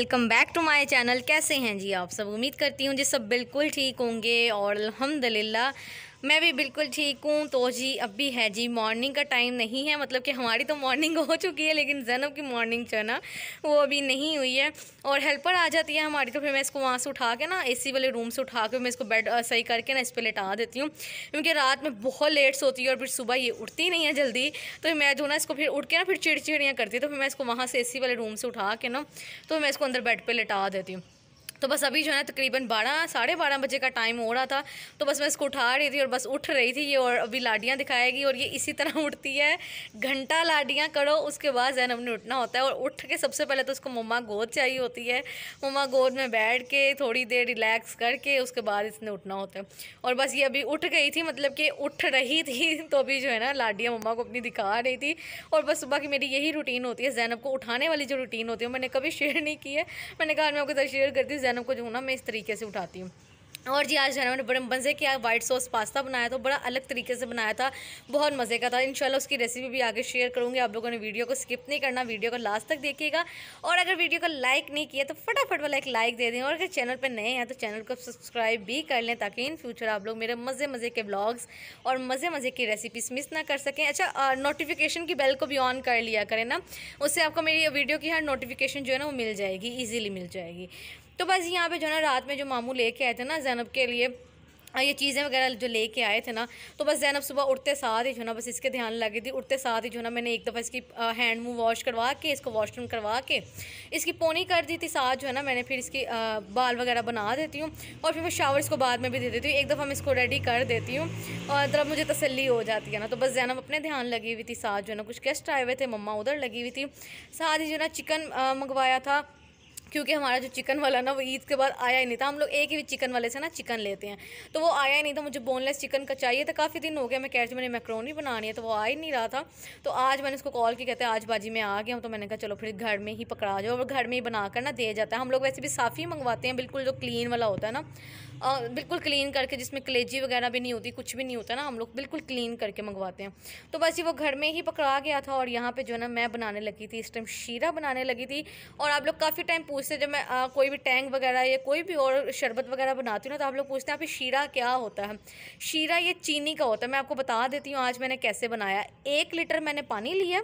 welcome back to my channel कैसे हैं जी आप सब उम्मीद करती हूँ जी सब बिल्कुल ठीक होंगे और अलहमदिल्ला मैं भी बिल्कुल ठीक हूँ तो जी अभी है जी मॉर्निंग का टाइम नहीं है मतलब कि हमारी तो मॉर्निंग हो चुकी है लेकिन जैनब की मॉर्निंग जो है ना वो अभी नहीं हुई है और हेल्पर आ जाती है हमारी तो फिर मैं इसको वहाँ से उठा के ना एसी वाले रूम से उठा के मैं इसको बेड सही करके ना इस पर लेटा देती हूँ क्योंकि रात में बहुत लेट सोती है और फिर सुबह ये उठती नहीं है जल्दी तो मैं जो ना इसको फिर उठ के ना फिर चिड़चिड़ियाँ करती तो फिर मैं इसको वहाँ से ए वाले रूम से उठा के ना तो मैं इसको अंदर बेड पर लेटा देती हूँ तो बस अभी जो है तकरीबन बारह साढ़े बारह बजे का टाइम हो रहा था तो बस मैं इसको उठा रही थी और बस उठ रही थी ये और अभी लाडियाँ दिखाएगी और ये इसी तरह उठती है घंटा लाडियाँ करो उसके बाद जैन हमने उठना होता है और उठ के सबसे पहले तो उसको मम्मा गोद चाहिए होती है मम्मा गोद में बैठ के थोड़ी देर रिलैक्स करके उसके बाद इसने उठना होता है और बस ये अभी उठ गई थी मतलब कि उठ रही थी तो अभी जो है ना लाडियाँ मम्मा को अपनी दिखा रही थी और बस सुबह की मेरी यही रूटीन होती है जैनब को उठाने वाली जो रूटीन होती है मैंने कभी शेयर नहीं की है मैंने कहा मैं आपके साथ शेयर करती हूँ जहनम को जो ना मैं इस तरीके से उठाती हूँ और जी आज जहनम ने बड़े मज़े किया वाइट सॉस पास्ता बनाया तो बड़ा अलग तरीके से बनाया था बहुत मज़े का था इंशाल्लाह उसकी रेसिपी भी आगे शेयर करूँगी आप लोगों ने वीडियो को स्किप नहीं करना वीडियो को लास्ट तक देखिएगा और अगर वीडियो को लाइक नहीं किया तो फटाफट वाला एक लाइक दे दें और अगर चैनल पर नए हैं तो चैनल को सब्सक्राइब भी कर लें ताकि इन फ्यूचर आप लोग मेरे मज़े मज़े के ब्लॉग्स और मज़े मज़े की रेसिपीज़ मिस ना कर सकें अच्छा नोटिफिकेशन की बेल को भी ऑन कर लिया करें ना उससे आपको मेरी वीडियो की हर नोटिफिकेशन जो है ना वो मिल जाएगी ईजिली मिल जाएगी तो बस यहाँ पे जो है ना रात में जो मामू लेके आए थे ना जैनब के लिए ये चीज़ें वगैरह जो लेके आए थे ना तो बस जैनब सुबह उठते साथ ही जो ना बस इसके ध्यान लगी थी उठते साथ ही जो ना मैंने एक दफ़ा इसकी हैंड मुँह वॉश करवा के इसको वॉशरूम करवा के इसकी पोनी कर दी थी साथ जो है ना मैंने फिर इसकी बाल वगैरह बना देती हूँ और फिर मैं शावर इसको बाद में भी दे देती हूँ एक दफ़ा मैं इसको रेडी कर देती हूँ और तरफ मतलब मुझे तसली हो जाती है ना तो बस जैनब अपने ध्यान लगी हुई थी साथ जो है ना कुछ गेस्ट आए हुए थे मम्मा उधर लगी हुई थी साथ ही जो ना चिकन मंगवाया था क्योंकि हमारा जो चिकन वाला ना वो ईद के बाद आया ही नहीं था हम लोग एक ही चिकन वाले से ना चिकन लेते हैं तो वो आया ही नहीं था मुझे बोनलेस चिकन का चाहिए था काफ़ी दिन हो गया मैं कह रही मैंने मैक्रोनी बनानी है तो वो आ ही नहीं रहा था तो आज मैंने उसको कॉल की कहते हैं आज बाजी में आ गया हूँ तो मैंने कहा चलो फिर घर में ही पकड़ा जाओ और घर में ही बना कर ना दे जाता है हम लोग वैसे भी साफ़ ही मंगवाते हैं बिल्कुल जो क्लीन वाला होता है ना आ, बिल्कुल क्लीन करके जिसमें कलेजी वगैरह भी नहीं होती कुछ भी नहीं होता ना हम लोग बिल्कुल क्लीन करके मंगवाते हैं तो बस ये वो घर में ही पकड़ा गया था और यहाँ पे जो है ना मैं बनाने लगी थी इस टाइम शीरा बनाने लगी थी और आप लोग काफ़ी टाइम मुझसे जब मैं आ, कोई भी टैंक वगैरह या कोई भी और शरबत वगैरह बनाती हूँ ना तो आप लोग पूछते हैं आप शीरा क्या होता है शीरा ये चीनी का होता है मैं आपको बता देती हूँ आज मैंने कैसे बनाया एक लीटर मैंने पानी लिया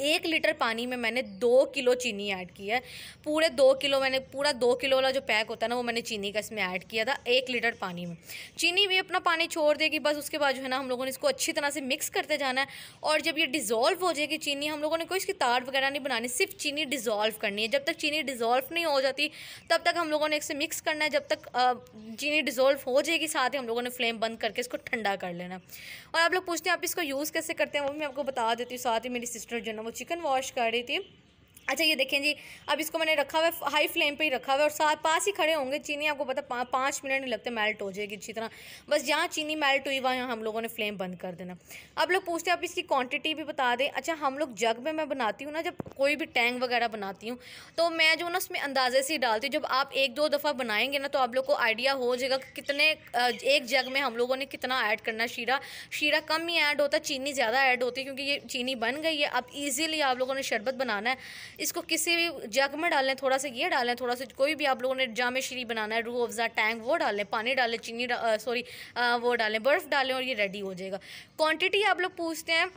एक लीटर पानी में मैंने दो किलो चीनी ऐड की है पूरे दो किलो मैंने पूरा दो किलो वाला जो पैक होता है ना वो मैंने चीनी का इसमें ऐड किया था एक लीटर पानी में चीनी भी अपना पानी छोड़ देगी बस उसके बाद जो है ना हम लोगों ने इसको अच्छी तरह से मिक्स करते जाना है और जब ये डिज़ोल्व हो जाएगी चीनी हम लोगों ने कोई इसकी तार वगैरह नहीं बनानी सिर्फ चीनी डिज़ोल्व करनी है जब तक चीनी डिज़ोल्व नहीं हो जाती तब तक हम लोगों ने इसे मिक्स करना है जब तक चीनी डिज़ोल्व हो जाएगी साथ ही हम लोगों ने फ्लेम बंद करके इसको ठंडा कर लेना और आप लोग पूछते हैं आप इसको यूज़ कैसे करते हैं वो मैं आपको बता देती हूँ साथ ही मेरी सिस्टर जो है वो चिकन वॉश कर रही थी अच्छा ये देखें जी अब इसको मैंने रखा हुआ है हाई फ्लेम पे ही रखा हुआ है और साथ पास ही खड़े होंगे चीनी आपको पता पा, पाँच मिनट नहीं लगते मेल्ट हो जाएगी अच्छी तरह बस जहाँ चीनी मेल्ट हुई वहाँ हम लोगों ने फ्लेम बंद कर देना अब लोग पूछते हैं आप इसकी क्वांटिटी भी बता दें अच्छा हम लोग जग में मैं बनाती हूँ ना जब कोई भी टैंग वगैरह बनाती हूँ तो मैं जो ना उसमें अंदाजे से ही डालती हूँ जब आप एक दो दफ़ा बनाएंगे ना तो आप लोग को आइडिया हो जाएगा कि कितने एक जग में हम लोगों ने कितना ऐड करना शीरा शीरा कम ही ऐड होता चीनी ज़्यादा ऐड होती है क्योंकि ये चीनी बन गई है अब ईज़िली आप लोगों ने शरबत बनाना है इसको किसी भी जग में डालें थोड़ा सा ये डालें थोड़ा सा कोई भी आप लोगों ने जाम श्री बनाना है रू अफज़ा टैंक वो डालें पानी डालें चीनी सॉरी वो डालें बर्फ़ डालें और ये रेडी हो जाएगा क्वान्टिटी आप लोग पूछते हैं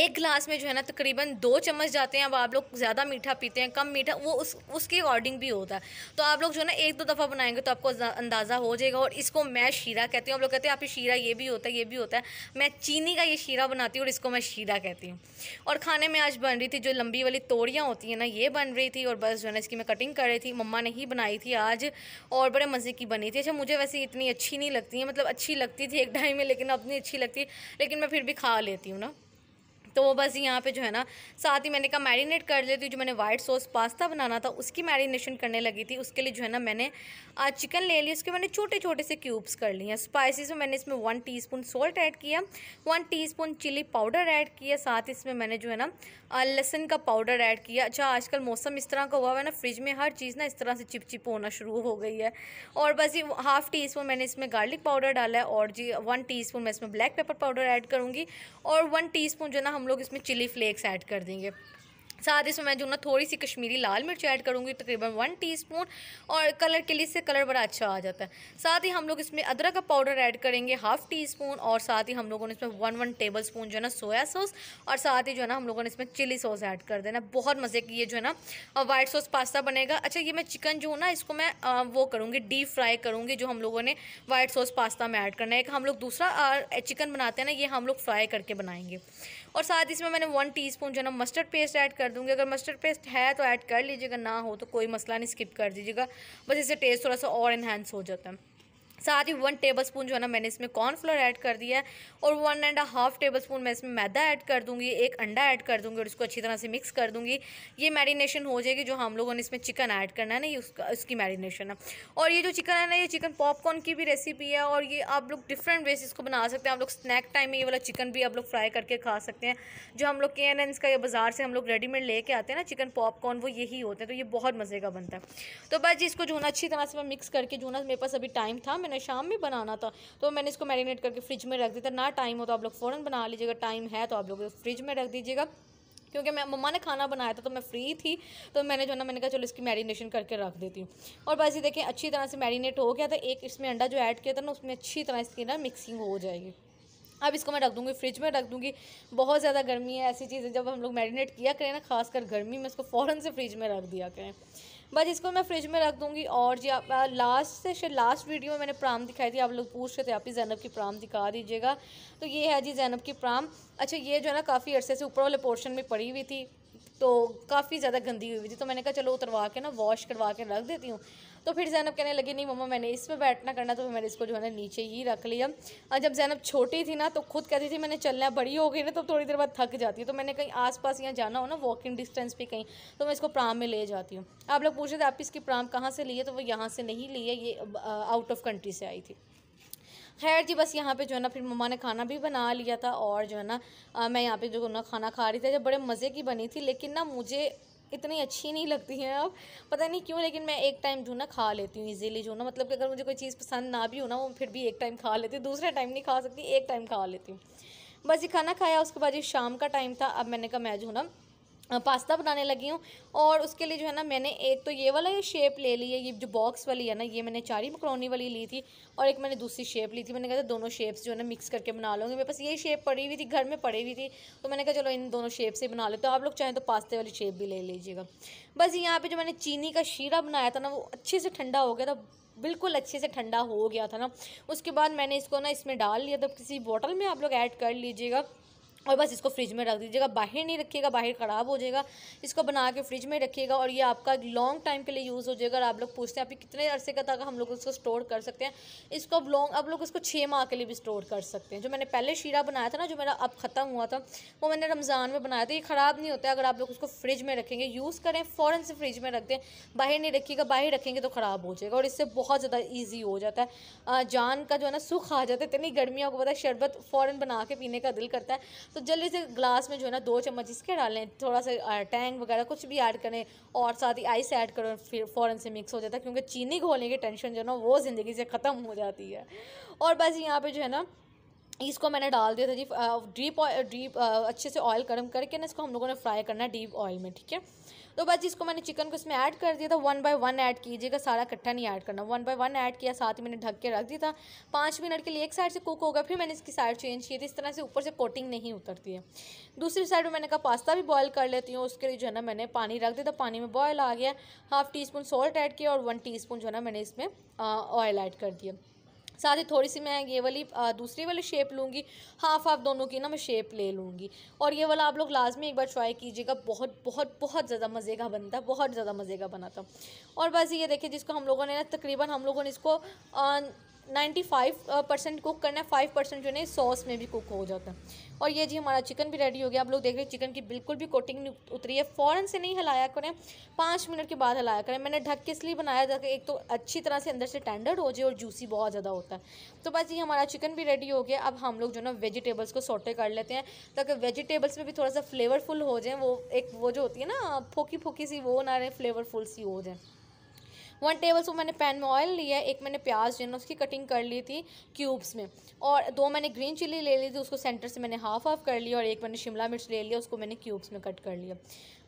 एक ग्लास में जो है ना तकरीबन दो चम्मच जाते हैं अब आप लोग ज़्यादा मीठा पीते हैं कम मीठा वो उस उसके अकॉर्डिंग भी होता है तो आप लोग जो है ना एक दो दफ़ा बनाएंगे तो आपको अंदाज़ा हो जाएगा और इसको मैं शीरा कहती हूँ आप लोग कहते हैं आप शीरा ये भी होता है ये भी होता है मैं चीनी का ये शीरा बनाती हूँ और इसको मैं शीरा कहती हूँ और खाने में आज बन रही थी जो लंबी वाली तोड़ियाँ होती हैं ना ये बन रही थी और बस जो है ना इसकी मैं कटिंग कर रही थी मम्मा ने ही बनाई थी आज और बड़े मज़े की बनी थी अच्छा मुझे वैसे इतनी अच्छी नहीं लगती है मतलब अच्छी लगती थी एक टाइम में लेकिन अब नहीं अच्छी लगती लेकिन मैं फिर भी खा लेती हूँ ना तो वो बस यहाँ पे जो है ना साथ ही मैंने कहा मैरिनेट कर लेती हूँ जो मैंने वाइट सॉस पास्ता बनाना था उसकी मैरिनेशन करने लगी थी उसके लिए जो है ना मैंने आज चिकन ले लिया उसके मैंने छोटे छोटे से क्यूब्स कर लिए स्पाइसिस में मैंने इसमें वन टी सॉल्ट ऐड किया one T chilli powder add किया साथ इसमें मैंने जो है ना लहसन का पाउडर ऐड किया अच्छा आजकल मौसम इस तरह का हुआ है ना फ्रिज में हर चीज़ ना इस तरह से चिपचिप होना शुरू हो गई है और बस ये हाफ़ टी स्पून मैंने इसमें गार्लिक पाउडर डाला है और जी वन टी स्पून मैं इसमें ब्लैक पेपर पाउडर ऐड करूँगी और वन टी स्पून जो है ना हम लोग इसमें चिली फ्लेक्स ऐड कर देंगे साथ इसमें मैं जो ना थोड़ी सी कश्मीरी लाल मिर्च ऐड करूँगी तकरीबन वन टीस्पून और कलर के लिए इससे कलर बड़ा अच्छा आ जाता है साथ ही हम लोग इसमें अदरक का पाउडर ऐड करेंगे हाफ़ टी स्पून और साथ ही हम लोगों ने इसमें वन वन टेबल स्पून जो है ना सोया सॉस और साथ ही जो है ना हम लोगों ने इसमें चिली सॉस ऐड कर देना बहुत मज़े की ये जो है ना वाइट सॉस पास्ता बनेगा अच्छा ये मैं चिकन जो हूँ ना इसको मैं वो करूँगी डीप फ्राई करूँगी जो हम लोगों ने वाइट सॉस पास्ता में ऐड करना है एक हम लोग दूसरा चिकन बनाते हैं ना ये हम लोग फ्राई करके बनाएंगे और साथ इसमें मैंने वन टीस्पून जो है ना मस्टर्ड पेस्ट ऐड कर दूँगी अगर मस्टर्ड पेस्ट है तो ऐड कर लीजिएगा ना हो तो कोई मसला नहीं स्किप कर दीजिएगा बस इससे टेस्ट थोड़ा सा और इन्हेंस हो जाता है साथ ही वन टेबल स्पून जो है ना मैंने इसमें कॉर्नफ्लोर ऐड कर दिया है और one and half tablespoon मैं इसमें मैदा ऐड कर दूंगी एक अंडा ऐड कर दूंगी और इसको अच्छी तरह से मिक्स कर दूंगी ये मैरिनेशन हो जाएगी जो हम लोगों ने इसमें चिकन ऐड करना है ना ये उसका उसकी मैरिनेशन है और ये जो चिकन है ना ये चिकन पॉपकॉर्न की भी रेसिपी है और ये आप लोग डिफरेंट वेज इसको बना सकते हैं आप लोग स्नैक टाइम में ये वाला चिकन भी आप लोग फ्राई करके खा सकते हैं जो हम लोग के एन एन का या बाज़ार से हम लोग रेडीमेड लेके आते हैं ना चिकन पॉपकॉर्न वो यही होते हैं तो ये बहुत मज़े का बनता है तो बस इसको जो है ना अच्छी तरह से मैं मिक्स करके जो है ना मेरे पास अभी टाइम था मैंने मैंने शाम में बनाना था तो मैंने इसको मैरिनेट करके फ्रिज में रख दिया था ना टाइम हो तो आप लोग फ़ौरन बना लीजिएगा टाइम है तो आप लोग फ्रिज में रख दीजिएगा क्योंकि मैं मम्मा ने खाना बनाया था तो मैं फ्री थी तो मैंने जो है ना मैंने कहा चलो इसकी मैरिनेशन करके रख देती हूँ और बस ये देखें अच्छी तरह से मैरिनेट हो गया था एक इसमें अंडा जो ऐड किया था ना उसमें अच्छी तरह इसकी ना मिक्सिंग हो जाएगी अब इसको मैं रख दूँगी फ्रिज में रख दूँगी बहुत ज़्यादा गर्मी है ऐसी चीज़ें जब हम लोग मैरिनेट किया करें ना खासकर गर्मी में इसको फ़ौरन से फ्रिज में रख दिया करें बस इसको मैं फ्रिज में रख दूंगी और जी आप लास्ट से शायद लास्ट वीडियो में मैंने प्राम दिखाई थी आप लोग पूछ रहे थे आप ही जैनब की प्राम दिखा दीजिएगा तो ये है जी जैनब की प्राम अच्छा ये जो है ना काफ़ी अरसे से ऊपर वाले पोर्शन में पड़ी हुई थी तो काफ़ी ज़्यादा गंदी हुई थी तो मैंने कहा चलो उतरवा के ना वॉश करवा के रख देती हूँ तो फिर जैनब कहने लगी नहीं मम्मा मैंने इस पर बैठना करना तो मैंने इसको जो है ना नीचे ही रख लिया और जब जैनब छोटी थी ना तो खुद कहती थी मैंने चलना बड़ी हो गई ना तो थोड़ी देर बाद थक जाती है तो मैंने कहीं आस पास यहाँ जाना हो ना वॉकिंग डिस्टेंस पर कहीं तो मैं इसको प्राम में ले जाती हूँ आप लोग पूछ रहे थे आप इसकी प्राम कहाँ से ली है तो वो यहाँ से नहीं ली है ये आउट ऑफ कंट्री से आई थी खैर जी बस यहाँ पे जो है ना फिर मम्मा ने खाना भी बना लिया था और जो है ना मैं यहाँ पे जो ना खाना खा रही थी जब बड़े मज़े की बनी थी लेकिन ना मुझे इतनी अच्छी नहीं लगती हैं अब पता नहीं क्यों लेकिन मैं एक टाइम जो ना खा लेती हूँ ईजिली जो ना मतलब कि अगर मुझे कोई चीज़ पसंद ना भी हो ना वो फिर भी एक टाइम खा लेती हूँ दूसरा टाइम नहीं खा सकती एक टाइम खा लेती हूँ बस ये खाना खाया उसके बाद ये शाम का टाइम था अब मैंने कहा मैं जो ना पास्ता बनाने लगी हूँ और उसके लिए जो है ना मैंने एक तो ये वाला ये शेप ले ली है ये जो बॉक्स वाली है ना ये मैंने चारी मकरोनी वाली ली थी और एक मैंने दूसरी शेप ली थी मैंने कहा था दोनों शेप्स जो है ना मिक्स करके बना लूँगी मेरे पास ये शेप पड़ी हुई थी घर में पड़ी हुई थी तो मैंने कहा चलो इन दोनों शेप से बना लेते तो आप लोग चाहें तो पास्ते वाली शेप भी ले लीजिएगा बस यहाँ पर जो मैंने चीनी का शीरा बनाया था ना वो अच्छे से ठंडा हो गया था बिल्कुल अच्छे से ठंडा हो गया था ना उसके बाद मैंने इसको ना इसमें डाल लिया था किसी बॉटल में आप लोग ऐड कर लीजिएगा और बस इसको फ्रिज में रख दीजिएगा बाहर नहीं रखिएगा बाहर ख़राब हो जाएगा इसको बना के फ्रिज में रखिएगा और ये आपका लॉन्ग टाइम के लिए यूज़ हो जाएगा और आप लोग पूछते हैं आप कितने अरसे का तक हम लोग इसको स्टोर कर सकते हैं इसको अब लॉन्ग अब लोग इसको छः माह के लिए भी स्टोर कर सकते हैं जो मैंने पहले शीरा बनाया था ना जो मेरा अब ख़त्म हुआ था वो मैंने रमज़ान में बनाया था ये ख़राब नहीं होता अगर आप लोग उसको फ्रिज में रखेंगे यूज़ करें फ़ौर से फ्रिज में रख दें बाहर नहीं रखिएगा बाहर रखेंगे तो ख़राब हो जाएगा और इससे बहुत ज़्यादा ईजी हो जाता है जान का जो है ना सुख आ जाता है इतनी गर्मियों को पता है शरबत फ़ौर बना के पीने का दिल करता है तो जल्दी से ग्लास में जो है ना दो चम्मच इसके डालें थोड़ा सा टैंग वगैरह कुछ भी ऐड करें और साथ ही आइस ऐड करें फिर फ़ौरन से मिक्स हो जाता है क्योंकि चीनी घोलने की टेंशन जो है ना वो ज़िंदगी से ख़त्म हो जाती है और बस यहाँ पर जो है ना इसको मैंने डाल दिया था जी डीप डीप अच्छे से ऑयल गर्म करके ना इसको हम लोगों ने फ्राई करना है डीप ऑयल में ठीक है तो बस जिसको मैंने चिकन को इसमें ऐड कर दिया था वन बाय वन ऐड कीजिएगा सारा इकट्ठा नहीं ऐड करना वन बाय वन ऐड किया सात मिनट ढक के रख दिया था पाँच मिनट के लिए एक साइड से कुक होगा फिर मैंने इसकी साइड चेंज की थी तो इस तरह से ऊपर से कोटिंग नहीं उतरती है दूसरी साइड में मैंने कहा पास्ता भी बॉयल कर लेती हूँ उसके लिए जो है ना मैंने पानी रख दिया था पानी में बॉयल आ गया half teaspoon salt add किया और वन टी स्पून जो है ना मैंने इसमें ऑयल ऐड कर दिया साथ ही थोड़ी सी मैं ये वाली दूसरी वाली शेप लूँगी हाफ हाफ दोनों की ना मैं शेप ले लूँगी और ये वाला आप लोग लाजमी एक बार ट्राई कीजिएगा बहुत बहुत बहुत ज़्यादा मज़े का बनता है बहुत ज़्यादा मज़े का बनाता और बस ये देखिए जिसको हम लोगों ने ना तकरीबन हम लोगों ने इसको नाइन्टी फाइव परसेंट कुक करना है फाइव परसेंट जो है सॉस में भी कुक हो जाता है और ये जी हमारा चिकन भी रेडी हो गया आप लोग देख रहे हैं चिकन की बिल्कुल भी कोटिंग नहीं उतरी है फ़ौरन से नहीं हिलाया करें पाँच मिनट के बाद हिलाया करें मैंने ढक के इसलिए बनाया ताकि एक तो अच्छी तरह से अंदर से टेंडर हो जाए और जूसी बहुत ज़्यादा होता है तो बस ये हमारा चिकन भी रेडी हो गया अब हम लोग जो ना वेजिटेबल्स को सोटे कर लेते हैं ताकि वेजिटेबल्स में भी थोड़ा सा फ्लेवरफुल हो जाए वो एक वो जो होती है ना फोकी फोकी सी वो ना रहे फ्लेवरफुल सी हो जाए वन टेबल स्पून मैंने पैन में ऑयल लिया है एक मैंने प्याज जो है ना उसकी कटिंग कर ली थी क्यूब्स में और दो मैंने ग्रीन चिली ले ली थी उसको सेंटर से मैंने हाफ ऑफ कर लिया और एक मैंने शिमला मिर्च ले लिया उसको मैंने क्यूब्स में कट कर लिया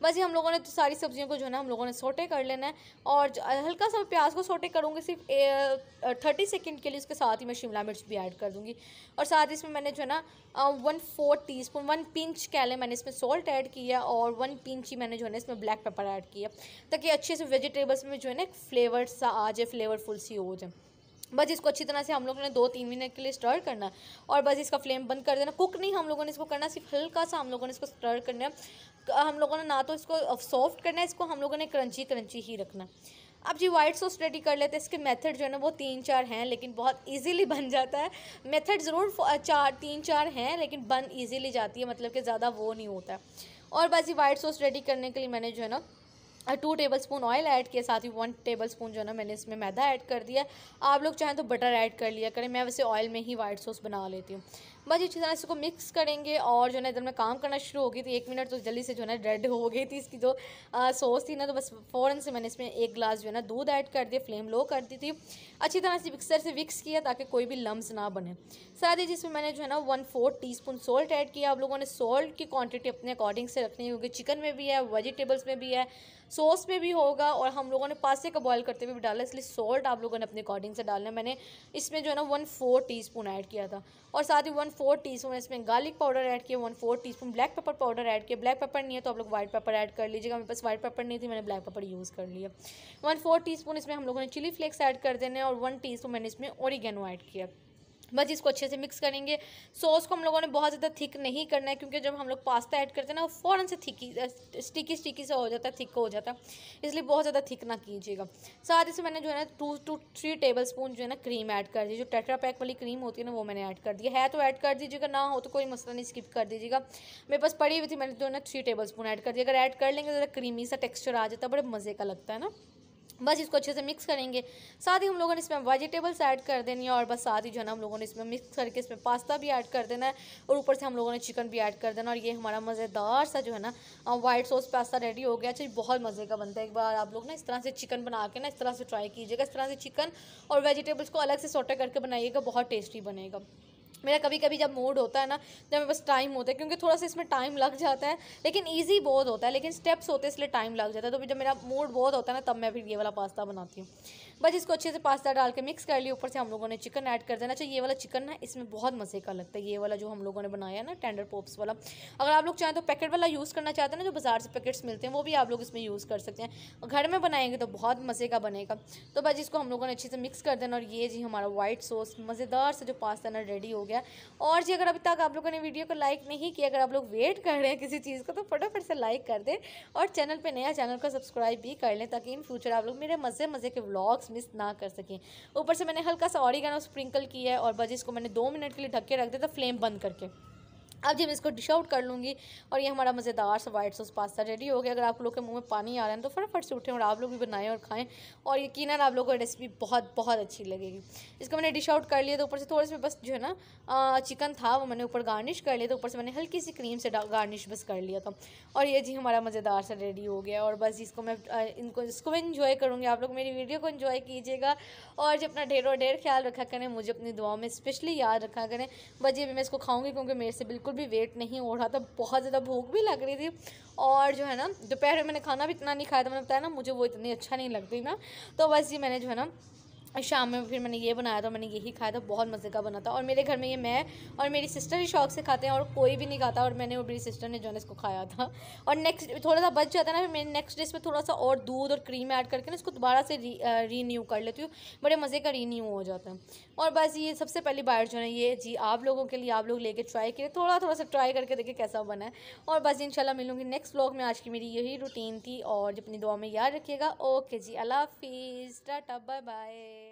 बस ये हम लोगों ने तो सारी सब्जियों को जो है ना हम लोगों ने सोटे कर लेना है और हल्का सा मैं प्याज को सोटे करूँगी सिर्फ थर्टी सेकेंड के लिए उसके साथ ही मैं शिमला मिर्च भी ऐड कर दूँगी और साथ ही इसमें मैंने जो है ना one four teaspoon one pinch कह लें मैंने इसमें सॉल्ट ऐड किया और वन पिंच ही मैंने जो है ना इसमें ब्लैक पेपर ऐड किया ताकि अच्छे से वेजिटेबल्स में जो है ना एक फ्लेवर सा आ जाए फ्लेवरफुल सी हो जाए बस इसको अच्छी तरह से हम लोगों ने दो तीन मिनट के लिए स्टर करना और बस इसका फ्लेम बंद कर देना कुक नहीं हम लोगों ने इसको करना सिर्फ हल्का सा हम लोगों ने इसको स्टर करना है हम लोगों ने ना तो इसको सॉफ्ट करना है इसको हम लोगों ने क्रंची क्रंची ही रखना अब जी वाइट सॉस रेडी कर लेते हैं इसके मेथड जो है ना वो तीन चार हैं लेकिन बहुत इजीली बन जाता है मेथड ज़रूर चार तीन चार हैं लेकिन बन इजीली जाती है मतलब कि ज़्यादा वो नहीं होता है और बस ये वाइट सॉस रेडी करने के लिए मैंने जो है ना two tablespoon oil add किया साथ ही वन टेबल स्पून जो है ना मैंने इसमें मैदा ऐड कर दिया आप लोग चाहें तो बटर ऐड कर लिया करें मैं वैसे ऑयल में ही वाइट सॉस बना लेती हूँ बस अच्छी तरह इसको मिक्स करेंगे और जो है इधर में काम करना शुरू हो गई थी एक मिनट तो जल्दी से जो है रेड हो गई थी इसकी जो सॉस थी ना तो बस फ़ौरन से मैंने इसमें एक ग्लास जो है ना दूध ऐड कर दिया फ्लेम लो कर दी थी अच्छी तरह से मिक्सर से विक्स किया ताकि कोई भी लम्ब ना बने साथ ही जिसमें मैंने जो है ना one fourth teaspoon salt add किया आप लोगों ने सॉल्ट की क्वान्टिटी अपने अकॉर्डिंग से रखनी होगी चिकन में भी है वेजिटेबल्स में भी है सॉस में भी होगा और हम लोगों ने पास्ते का बॉयल करते हुए भी डाला इसलिए सॉल्ट आप लोगों ने अपने अकॉर्डिंग से डालना मैंने इसमें जो है ना one four teaspoon add किया था और साथ ही वन फोर टी स्पून इसमें गार्लिक पाउडर ऐड किया one four teaspoon black pepper powder add किया ब्लैक पेपर नहीं है तो आप लोग व्हाइट पेपर ऐड कर लीजिएगा मेरे पास व्हाइट पेपर नहीं थी मैंने ब्लैक पेपर यूज़ कर लिया वन फोर टी स्पून इसमें हम लोगों ने चिली फ्लेक्स ऐड कर देने और वन टी स्पून मैंने इसमें ओरिगेनो ऐड किया बस इसको अच्छे से मिक्स करेंगे सॉस को हम लोगों ने बहुत ज़्यादा थिक नहीं करना है क्योंकि जब हम लोग पास्ता ऐड करते हैं ना वो फ़ौरन से थिकी स्टिकी स्टिकी सा हो जाता है थिक हो जाता है इसलिए बहुत ज़्यादा थिक ना कीजिएगा साथ ही से मैंने जो है ना two two three tablespoon जो है ना क्रीम ऐड कर दी जो टेट्रा पैक वाली क्रीम होती है ना वो मैंने ऐड कर दी है तो ऐड कर दीजिएगा ना हो तो कोई मसला नहीं स्किप कर दीजिएगा मेरे पास पड़ी हुई थी मैंने जो है ना थ्री टेबल स्पून ऐड कर दी अगर ऐड कर लेंगे तो ज़रा क्रीमी सा टेक्स्चर आ जाता है बड़े मज़े का लगता है ना बस इसको अच्छे से मिक्स करेंगे साथ ही हम लोगों ने इसमें वेजिटेबल्स ऐड कर देनी है और बस साथ ही जो है ना हम लोगों ने इसमें मिक्स करके इसमें पास्ता भी ऐड कर देना है और ऊपर से हम लोगों ने चिकन भी ऐड कर देना और ये हमारा मज़ेदार सा जो है ना वाइट सॉस पास्ता रेडी हो गया अच्छा बहुत मज़े का बनता है एक बार आप लोग ना इस तरह से चिकन बना के ना इस तरह से ट्राई कीजिएगा इस तरह से चिकन और वेजिटेबल्स को अलग से सोटे करके बनाइएगा बहुत टेस्टी बनेगा मेरा कभी कभी जब मूड होता है ना जब मेरे पास टाइम होता है क्योंकि थोड़ा सा इसमें टाइम लग जाता है लेकिन ईजी बहुत होता है लेकिन स्टेप्स होते हैं इसलिए टाइम लग जाता है तो जब मेरा मूड बहुत होता है ना तब मैं फिर ये वाला पास्ता बनाती हूँ बस इसको अच्छे से पास्ता डाल के मिक्स कर लिया ऊपर से हम लोगों ने चिकन ऐड कर देना चाहिए ये वाला चिकन ना इसमें बहुत मज़े का लगता है ये वाला जो हम लोगों ने बनाया है ना टेंडर पोप्स वाला अगर आप लोग चाहें तो पैकेट वाला यूज़ करना चाहते हैं ना जो बाजार से पैकेट्स मिलते हैं वो भी आप लोग इसमें यूज़ कर सकते हैं घर में बनाएंगे तो बहुत मज़े का बनेगा तो बस इसको हम लोगों ने अच्छे से मिक्स कर देना और ये जी हमारा वाइट सॉस मज़ेदार से जो पास्ता ना रेडी हो गया गया और जी अगर अभी तक आप लोगों ने वीडियो को लाइक नहीं किया अगर आप लोग वेट कर रहे हैं किसी चीज़ को तो फटाफट से लाइक कर दें और चैनल पर नया चैनल को सब्सक्राइब भी कर लें ताकि इन फ्यूचर आप लोग मेरे मज़े मज़े के ब्लॉग्स मिस ना कर सकें ऊपर से मैंने हल्का सा ऑरिगानो स्प्रिंकल किया है और बस इसको मैंने दो मिनट के लिए ढक के रख दिया था फ्लेम बंद करके अब जब इसको डिश आउट कर लूँगी और ये हमारा मज़ेदार सा वाइट सॉस पास्ता रेडी हो गया अगर आप लोग के मुंह में पानी आ रहा है तो फटाफट से उठें और आप लोग भी बनाएं और खाएं और यकीन आप लोगों को रेसिपी बहुत बहुत अच्छी लगेगी इसको मैंने डिश आउट कर लिया तो ऊपर से थोड़े से बस जो है ना चिकन था वो मैंने ऊपर गार्निश कर लिया तो ऊपर से मैंने हल्की सी क्रीम से गार्निश बस कर लिया था और ये जी हमारा मज़ेदार सा रेडी हो गया और बस इसको मैं इनको इसको मैं इन्जॉय करूँगी आप लोग मेरी वीडियो को इन्जॉय कीजिएगा और जो अपना ढेर और ढेर ख्याल रखा करें मुझे अपनी दुआओं में स्पेशली याद रखा करें बस ये मैं इसको खाऊँगी क्योंकि मेरे से बिल्कुल भी वेट नहीं हो रहा था बहुत ज़्यादा भूख भी लग रही थी और जो है ना दोपहर में मैंने खाना भी इतना नहीं खाया था मैंने बताया ना मुझे वो इतनी अच्छा नहीं लगती ना तो बस ये मैंने जो है ना शाम में फिर मैंने ये बनाया था मैंने यही खाया था बहुत मज़े का बना था और मेरे घर में ये मैं और मेरी सिस्टर ही शौक से खाते हैं और कोई भी नहीं खाता और मैंने और मेरी सिस्टर ने जो है इसको खाया था और नेक्स्ट थोड़ा सा बच जाता है ना फिर मैंने नेक्स्ट डे इसमें थोड़ा सा और दूध और क्रीम ऐड करके ना इसको दोबारा से री, रीन्यू कर लेती हूँ बड़े मज़े का रीन्यू हो जाता है और बस ये सबसे पहली बार जो है ये जी आप लोगों के लिए आप लोग लेके ट्राई करें थोड़ा थोड़ा सा ट्राई करके देखें कैसा बना है और बस इन मिलूँगी नेक्स्ट ब्लॉग में आज की मेरी यही रूटीन थी और अपनी दुआ में याद रखिएगा ओके जी अल्लाह हाफिज़ टाटा बाय बाय